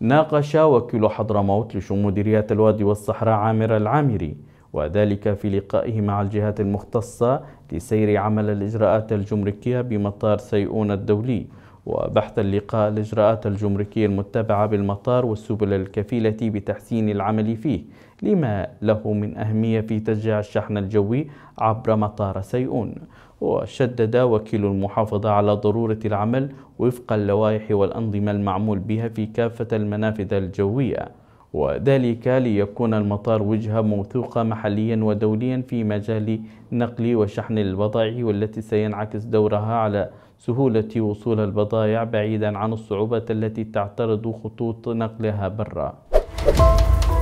ناقش وكيل حضرموت لشؤون مديريات الوادي والصحراء عامر العامري وذلك في لقائه مع الجهات المختصة لسير عمل الإجراءات الجمركية بمطار سيئون الدولي وبحث اللقاء الإجراءات الجمركية المتبعة بالمطار والسبل الكفيلة بتحسين العمل فيه لما له من أهمية في تشجيع الشحن الجوي عبر مطار سيئون وشدد وكيل المحافظة على ضرورة العمل وفق اللوائح والأنظمة المعمول بها في كافة المنافذ الجوية وذلك ليكون المطار وجهة موثوقة محليا ودوليا في مجال نقل وشحن البضائع والتي سينعكس دورها على سهولة وصول البضائع بعيدا عن الصعوبات التي تعترض خطوط نقلها برا